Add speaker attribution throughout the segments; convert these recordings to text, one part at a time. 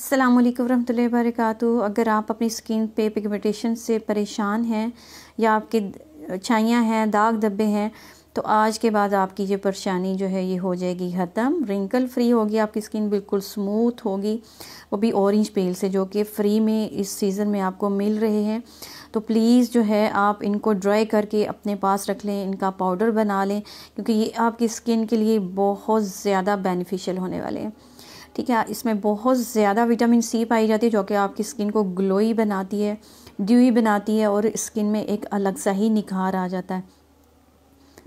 Speaker 1: अल्लाम वरहमल वर्क अगर आप अपनी स्किन पे पिगमेंटेशन से परेशान हैं या आपके छाइयाँ हैं दाग धब्बे हैं तो आज के बाद आपकी ये परेशानी जो है ये हो जाएगी ख़त्म रिंकल फ्री होगी आपकी स्किन बिल्कुल स्मूथ होगी वो भी ऑरेंज पेल से जो कि फ्री में इस सीज़न में आपको मिल रहे हैं तो प्लीज़ जो है आप इनको ड्राई करके अपने पास रख लें इनका पाउडर बना लें क्योंकि ये आपकी स्किन के लिए बहुत ज़्यादा बेनिफिशियल होने वाले हैं ठीक है इसमें बहुत ज़्यादा विटामिन सी पाई जाती है जो कि आपकी स्किन को ग्लोई बनाती है ड्यूई बनाती है और स्किन में एक अलग सा ही निखार आ जाता है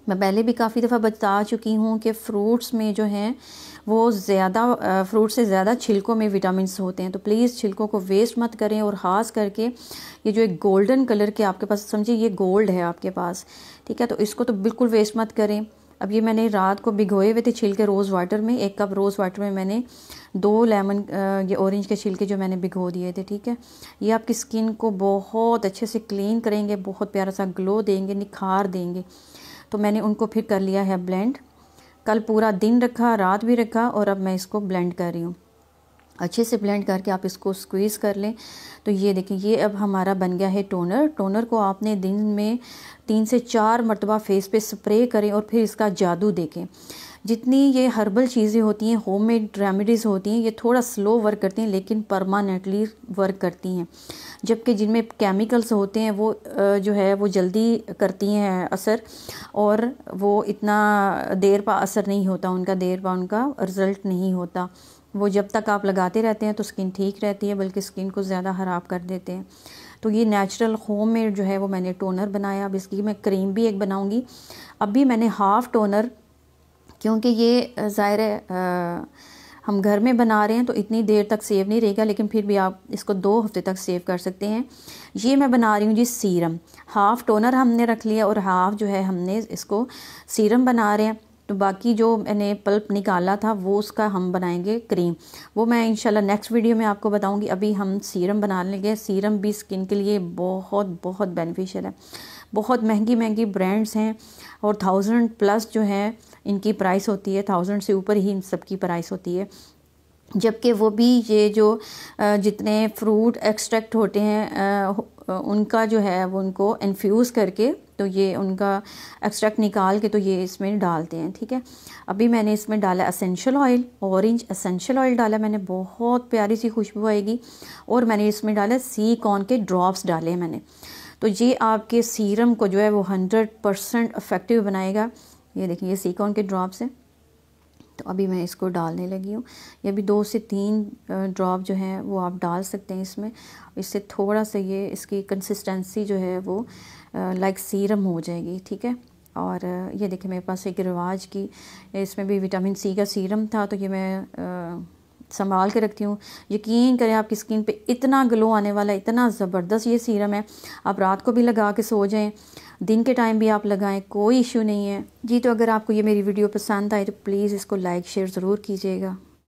Speaker 1: मैं पहले भी काफ़ी दफ़ा बता चुकी हूँ कि फ्रूट्स में जो हैं वो ज़्यादा फ्रूट से ज़्यादा छिलकों में विटामिन होते हैं तो प्लीज़ छिलकों को वेस्ट मत करें और ख़ास करके ये जो एक गोल्डन कलर के आपके पास समझिए ये गोल्ड है आपके पास ठीक है तो इसको तो बिल्कुल वेस्ट मत करें अब ये मैंने रात को भिगोए हुए थे छिलके रोज़ वाटर में एक कप रोज़ वाटर में मैंने दो लेमन ये ऑरेंज के छिलके जो मैंने भिगो दिए थे ठीक है ये आपकी स्किन को बहुत अच्छे से क्लीन करेंगे बहुत प्यारा सा ग्लो देंगे निखार देंगे तो मैंने उनको फिर कर लिया है ब्लेंड कल पूरा दिन रखा रात भी रखा और अब मैं इसको ब्लेंड कर रही हूँ अच्छे से ब्लेंड करके आप इसको स्क्वीज़ कर लें तो ये देखें ये अब हमारा बन गया है टोनर टोनर को आपने दिन में तीन से चार मरतबा फेस पे स्प्रे करें और फिर इसका जादू देखें जितनी ये हर्बल चीज़ें होती हैं होम मेड रेमेडीज़ होती हैं ये थोड़ा स्लो वर्क करती हैं लेकिन परमानेंटली वर्क करती हैं जबकि जिनमें केमिकल्स होते हैं वो जो है वो जल्दी करती हैं असर और वो इतना देर पा असर नहीं होता उनका देर पा उनका रिज़ल्ट नहीं होता वो जब तक आप लगाते रहते हैं तो स्किन ठीक रहती है बल्कि स्किन को ज़्यादा ख़राब कर देते हैं तो ये नेचुरल होम मेड जो है वो मैंने टोनर बनाया अब इसकी मैं क्रीम भी एक बनाऊँगी अब भी मैंने हाफ़ टोनर क्योंकि ये ज़ाहिर है हम घर में बना रहे हैं तो इतनी देर तक सेव नहीं रहेगा लेकिन फिर भी आप इसको दो हफ्ते तक सेव कर सकते हैं ये मैं बना रही हूँ जी सीरम हाफ़ टोनर हमने रख लिया और हाफ़ जो है हमने इसको सीरम बना रहे हैं तो बाकी जो मैंने पल्प निकाला था वो उसका हम बनाएंगे क्रीम वो मैं इंशाल्लाह नेक्स्ट वीडियो में आपको बताऊंगी अभी हम सीरम बना लेंगे सीरम भी स्किन के लिए बहुत बहुत बेनिफिशियल है बहुत महंगी महंगी ब्रांड्स हैं और थाउजेंड प्लस जो है इनकी प्राइस होती है थाउजेंड से ऊपर ही इन सब की प्राइस होती है जबकि वो भी ये जो जितने फ्रूट एक्सट्रैक्ट होते हैं उनका जो है वो उनको इन्फ्यूज़ करके तो ये उनका एक्सट्रैक्ट निकाल के तो ये इसमें डालते हैं ठीक है अभी मैंने इसमें डाला essential oil orange essential oil डाला मैंने बहुत प्यारी सी खुशबू आएगी और मैंने इसमें डाला सी कॉर्न के ड्रॉप्स डाले मैंने तो ये आपके सीरम को जो है वो हंड्रेड परसेंट अफेक्टिव बनाएगा ये देखिए ये सी कॉर्न के ड्रॉप्स हैं तो अभी मैं इसको डालने लगी हूँ ये भी दो से तीन ड्रॉप जो हैं वो आप डाल सकते हैं इसमें इससे थोड़ा सा ये इसकी कंसिस्टेंसी जो है वो लाइक सीरम हो जाएगी ठीक है और ये देखिए मेरे पास एक रिवाज की इसमें भी विटामिन सी का सीरम था तो ये मैं संभाल के रखती हूँ यकीन करें आपकी स्किन पे इतना ग्लो आने वाला इतना ज़बरदस्त ये सीरम है आप रात को भी लगा के सो जाएं दिन के टाइम भी आप लगाएं कोई इशू नहीं है जी तो अगर आपको ये मेरी वीडियो पसंद आए तो प्लीज़ इसको लाइक शेयर ज़रूर कीजिएगा